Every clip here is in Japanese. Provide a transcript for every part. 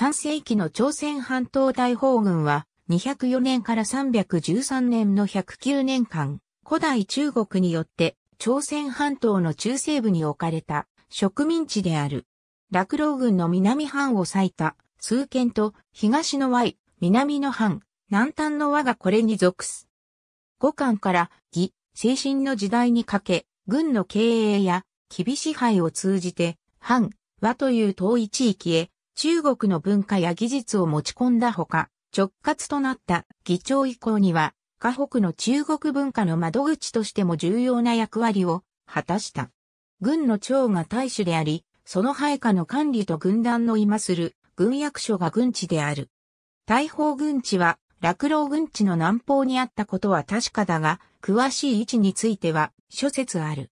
3世紀の朝鮮半島大砲軍は、204年から313年の109年間、古代中国によって朝鮮半島の中西部に置かれた植民地である。落老軍の南半を割いた数県と東の Y、南の藩、南端の和がこれに属す。五巻から義、精神の時代にかけ、軍の経営や厳し配を通じて、反、和という遠い地域へ中国の文化や技術を持ち込んだほか、直轄となった議長以降には、河北の中国文化の窓口としても重要な役割を果たした。軍の長が大使であり、その配下の管理と軍団の今する軍役所が軍地である。大砲軍地は、落老軍地の南方にあったことは確かだが、詳しい位置については諸説ある。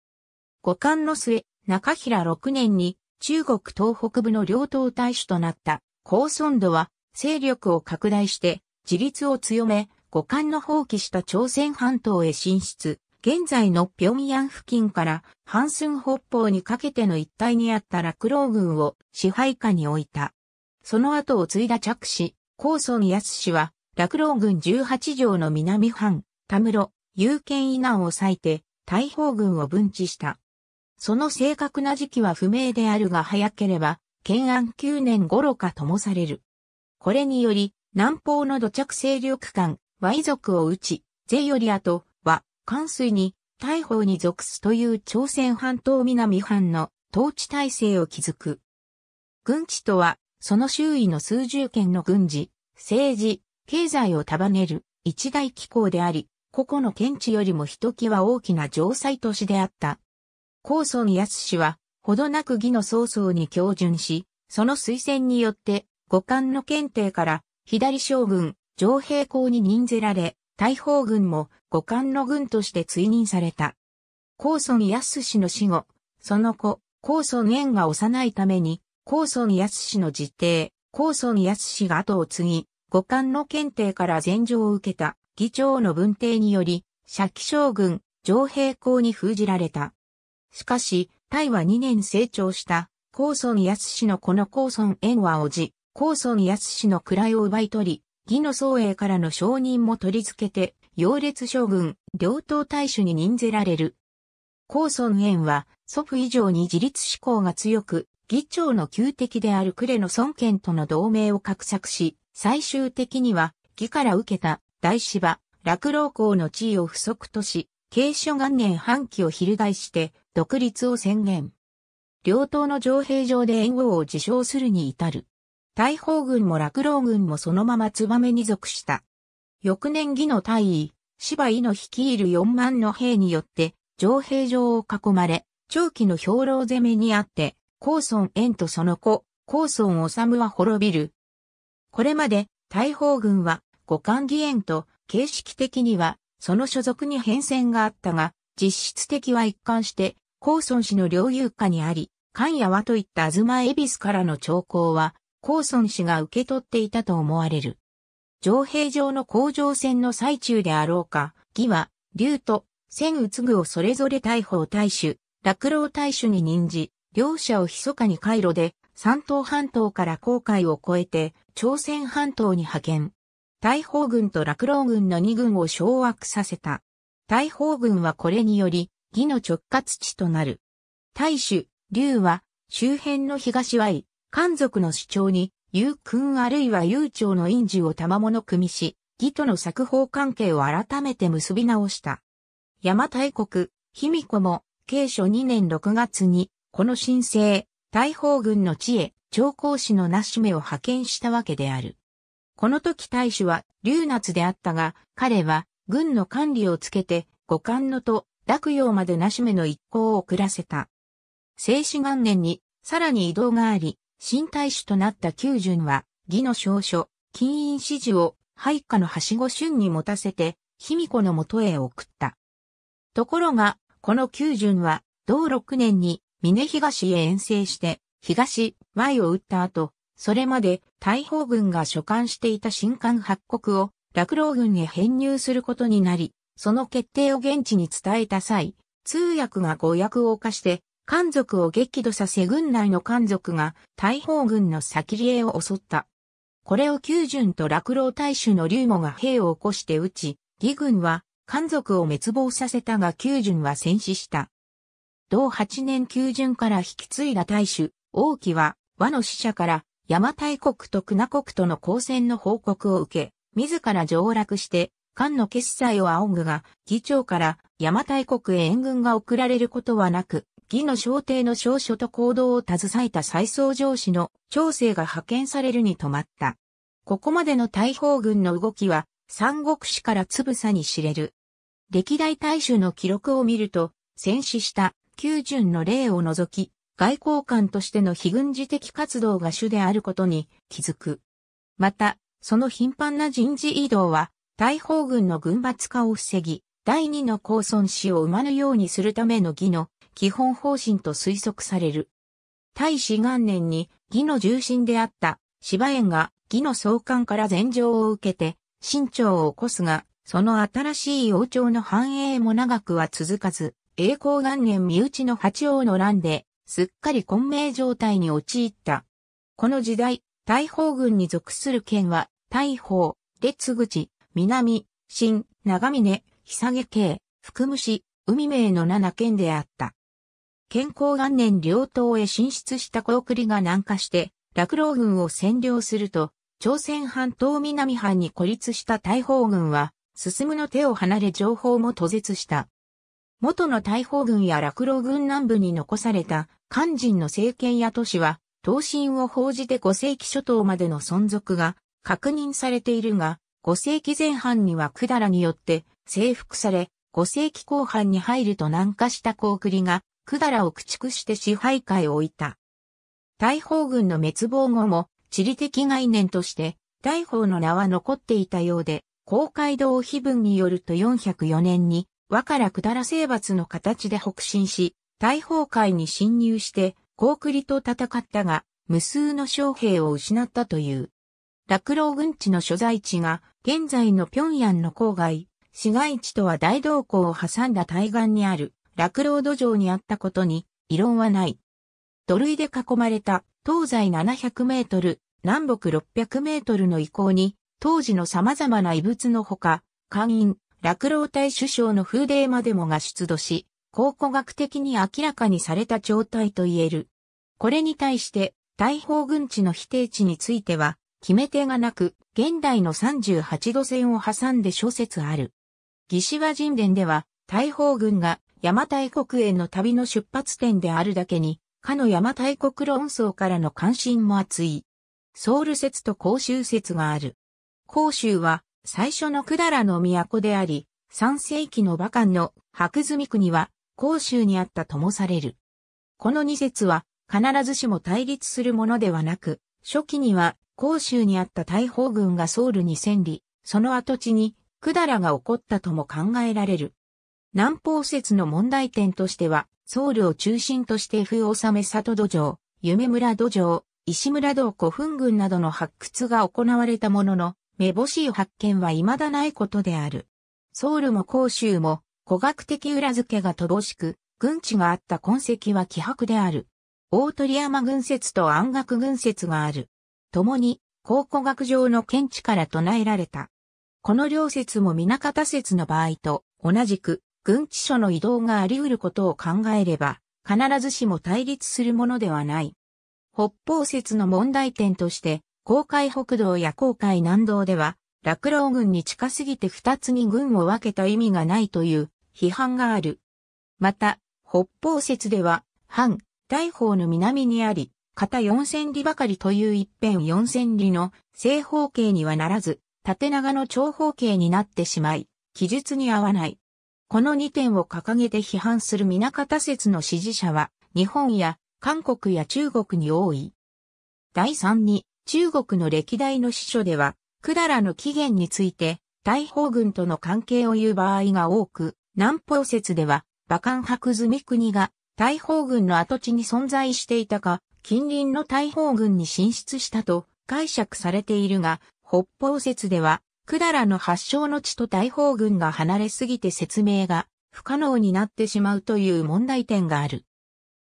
五感の末、中平六年に中国東北部の両党大使となった高村度は勢力を拡大して自立を強め、五感の放棄した朝鮮半島へ進出。現在の平壌付近からハンスン北方にかけての一帯にあった落老軍を支配下に置いた。その後を継いだ着氏、高村康氏は落老軍18条の南藩、田室、有権以南を割いて大砲軍を分置した。その正確な時期は不明であるが早ければ、懸安9年頃かともされる。これにより、南方の土着勢力間、和遺族を打ち、税より後、は、関水に、大砲に属すという朝鮮半島南藩の統治体制を築く。軍地とは、その周囲の数十件の軍事、政治、経済を束ねる一大機構であり、個々の県地よりもひときわ大きな城塞都市であった高村康氏は、ほどなく義の曹操に教順し、その推薦によって、五冠の検定から、左将軍、上平公に任ぜられ、大砲軍も五冠の軍として追認された。高村康氏の死後、その子、高村縁が幼いために、高村康氏の実弟、高村康氏が後を継ぎ、五冠の検定から禅譲を受けた、議長の文帝により、借将軍、上平公に封じられた。しかし、タイは2年成長した、高村康氏のこの高村縁はおじ、高村康氏の位を奪い取り、義の総栄からの承認も取り付けて、陽列将軍、両党大主に任ぜられる。高村縁は、祖父以上に自立志向が強く、議長の旧敵である呉の孫権との同盟を画策し、最終的には、義から受けた、大芝、落老公の地位を不足とし、慶初元年半期を翻して、独立を宣言。両党の上兵場で援護を自称するに至る。大砲軍も落老軍もそのまま燕に属した。翌年義の大尉、芝井の率いる4万の兵によって、上兵場を囲まれ、長期の兵糧攻めにあって、高村縁とその子、高村治は滅びる。これまで、大砲軍は、五冠義縁と、形式的には、その所属に変遷があったが、実質的は一貫して、高孫氏の領有下にあり、関谷はといった東恵比寿からの兆候は、高孫氏が受け取っていたと思われる。上平上の甲状戦の最中であろうか、義は、竜と、千宇ぐをそれぞれ大砲大衆、落老大衆に任じ、両者を密かに回路で、山東半島から航海を越えて、朝鮮半島に派遣。大砲軍と落老軍の2軍を掌握させた。大砲軍はこれにより、義の直轄地となる。大衆、竜は、周辺の東はい、漢族の主張に、有君あるいは有長の院字を賜物組みし、義との作法関係を改めて結び直した。山大国、卑弥呼も、慶初2年6月に、この申請、大砲軍の地へ、長江市のなし目を派遣したわけである。この時大使は、龍夏であったが、彼は、軍の管理をつけて、五冠のと、落葉までなしめの一行を遅らせた。静止元年に、さらに移動があり、新大使となった九巡は、義の証書、金印指示を、配下のはしご春に持たせて、卑弥呼のもとへ送った。ところが、この九巡は、同六年に、峰東へ遠征して、東、Y を打った後、それまで大砲軍が所管していた新艦八国を落老軍へ編入することになり、その決定を現地に伝えた際、通訳が誤訳を犯して、漢族を激怒させ軍内の漢族が大砲軍の先利恵を襲った。これを九順と落老大衆の竜母が兵を起こして撃ち、義軍は漢族を滅亡させたが九順は戦死した。同8年九順から引き継いだ大衆、王毅は和の使者から邪馬台国と国国との交戦の報告を受け、自ら上洛して、官の決裁を仰ぐが、議長から邪馬台国へ援軍が送られることはなく、義の小帝の証書と行動を携えた再総上司の調整が派遣されるに止まった。ここまでの大砲軍の動きは、三国史からつぶさに知れる。歴代大衆の記録を見ると、戦死した九巡の例を除き、外交官としての非軍事的活動が主であることに気づく。また、その頻繁な人事異動は、大砲軍の軍閥化を防ぎ、第二の公孫子を生まぬようにするための義の基本方針と推測される。大使元年に義の重臣であった芝園が義の総監から禅状を受けて、新朝を起こすが、その新しい王朝の繁栄も長くは続かず、栄光元年身内の八王の乱で、すっかり混迷状態に陥った。この時代、大砲軍に属する県は、大砲、列口、南、新、長峰、久下系、福虫、海名の7県であった。健康元年両党へ進出した高栗が南下して、落老軍を占領すると、朝鮮半島南藩に孤立した大砲軍は、進むの手を離れ情報も途絶した。元の大砲軍や落老軍南部に残された肝心の政権や都市は、東進を報じて5世紀初頭までの存続が確認されているが、5世紀前半には百済によって征服され、5世紀後半に入ると南下した高栗が、百済を駆逐して支配下へ置いた。大砲軍の滅亡後も、地理的概念として、大砲の名は残っていたようで、公会堂碑文によると404年に、和から百ら征伐の形で北進し、大崩壊に侵入して、高リと戦ったが、無数の将兵を失ったという。落老軍地の所在地が、現在の平壌の郊外、市街地とは大道港を挟んだ対岸にある、落老土壌にあったことに、異論はない。土塁で囲まれた、東西700メートル、南北600メートルの遺構に、当時の様々な遺物のほか、官員、落老隊首相の風泥までもが出土し、考古学的に明らかにされた状態と言える。これに対して、大砲軍地の否定地については、決め手がなく、現代の38度線を挟んで諸説ある。義士和人伝では、大砲軍が邪馬台国への旅の出発点であるだけに、かの邪馬台国論争からの関心も厚い。ソウル説と甲州説がある。甲州は、最初の百済の都であり、3世紀の馬漢の白積国は、甲州にあったともされる。この二説は必ずしも対立するものではなく、初期には甲州にあった大砲軍がソウルに戦利、その跡地に百済が起こったとも考えられる。南方説の問題点としては、ソウルを中心として風納め里土壌、夢村土壌、石村道古墳群などの発掘が行われたものの、目星発見は未だないことである。ソウルも甲州も古学的裏付けが乏しく、軍地があった痕跡は希薄である。大鳥山軍説と安岳軍説がある。共に、考古学上の見地から唱えられた。この両説も皆方説の場合と同じく、軍地所の移動があり得ることを考えれば、必ずしも対立するものではない。北方説の問題点として、公海北道や公海南道では、落老軍に近すぎて二つに軍を分けた意味がないという批判がある。また、北方説では、反、大方の南にあり、片四千里ばかりという一辺四千里の正方形にはならず、縦長の長方形になってしまい、記述に合わない。この二点を掲げて批判する南方説の支持者は、日本や韓国や中国に多い。第三に、中国の歴代の史書では、百済の起源について、大砲軍との関係を言う場合が多く、南方説では、馬漢白住国が大砲軍の跡地に存在していたか、近隣の大砲軍に進出したと解釈されているが、北方説では、だらの発祥の地と大砲軍が離れすぎて説明が不可能になってしまうという問題点がある。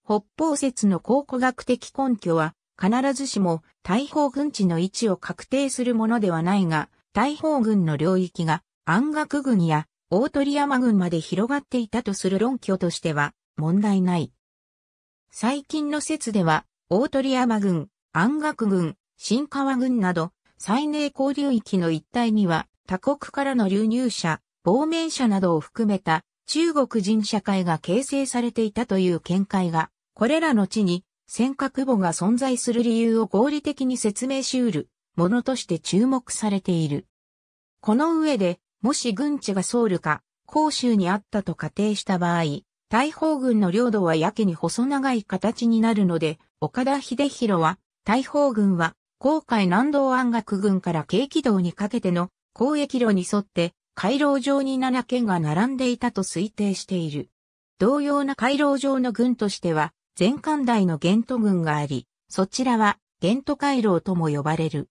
北方説の考古学的根拠は、必ずしも大砲軍地の位置を確定するものではないが、大砲軍の領域が安楽軍や大鳥山群まで広がっていたとする論拠としては問題ない。最近の説では、大鳥山群、安岳群、新川群など、最寧交流域の一帯には、他国からの流入者、亡命者などを含めた中国人社会が形成されていたという見解が、これらの地に尖閣母が存在する理由を合理的に説明し得るものとして注目されている。この上で、もし軍地がソウルか、広州にあったと仮定した場合、大砲軍の領土はやけに細長い形になるので、岡田秀弘は、大砲軍は、航海南道安岳軍から軽軌道にかけての交易路に沿って、回廊上に7県が並んでいたと推定している。同様な回廊上の軍としては、前艦台の玄都軍があり、そちらは玄都回廊とも呼ばれる。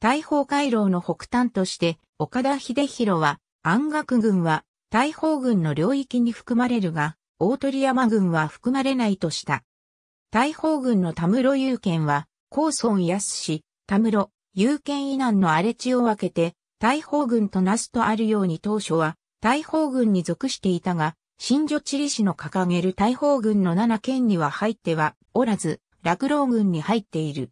大砲回廊の北端として、岡田秀弘は、安岳軍は、大砲軍の領域に含まれるが、大鳥山軍は含まれないとした。大砲軍の田室有権は、高村安市、田室、有権以南の荒れ地を分けて、大砲軍となすとあるように当初は、大砲軍に属していたが、新女地理市の掲げる大砲軍の7県には入ってはおらず、落老軍に入っている。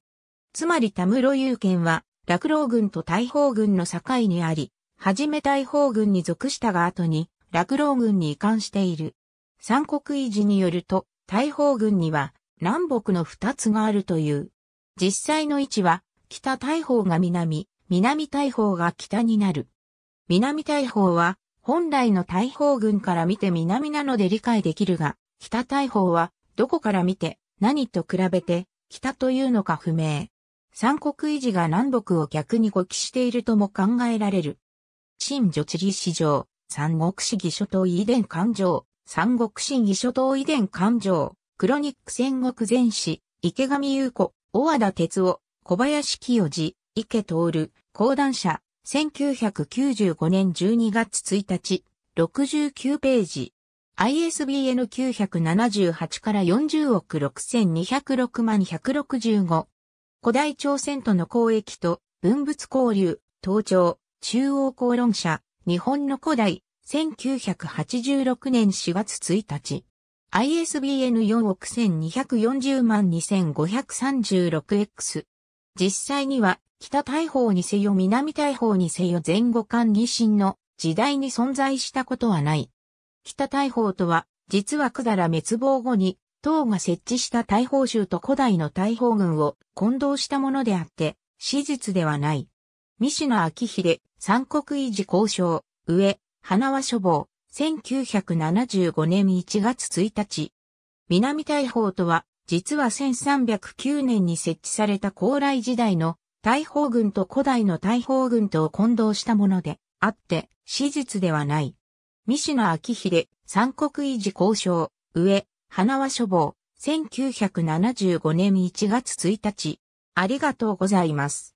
つまり田室有権は、落老軍と大砲軍の境にあり、はじめ大砲軍に属したが後に、落老軍に移管している。三国維持によると、大砲軍には南北の二つがあるという。実際の位置は、北大砲が南、南大砲が北になる。南大砲は、本来の大砲軍から見て南なので理解できるが、北大砲は、どこから見て、何と比べて、北というのか不明。三国維持が南北を逆に語記しているとも考えられる。新女地理史上、三国志義諸島遺伝環状、三国新義諸島遺伝環状、クロニック戦国前史、池上優子、小和田哲夫、小林清治、池徹、講談社、1995年12月1日、69ページ。ISBN 978から40億6206万165。古代朝鮮との交易と文物交流、登場、中央公論者、日本の古代、1986年4月1日。ISBN 4億1240万 2536X。実際には、北大砲にせよ南大砲にせよ前後間二心の時代に存在したことはない。北大砲とは、実は百済滅亡後に唐が設置した大砲州と古代の大砲軍を混同したものであって、史実ではない。三品明秀、三国維持交渉、上、花輪書房、1975年1月1日。南大砲とは、実は1309年に設置された高麗時代の大砲軍と古代の大砲軍とを混同したものであって、史実ではない。三品明秀、三国維持交渉、上、花輪書房、1975年1月1日。ありがとうございます。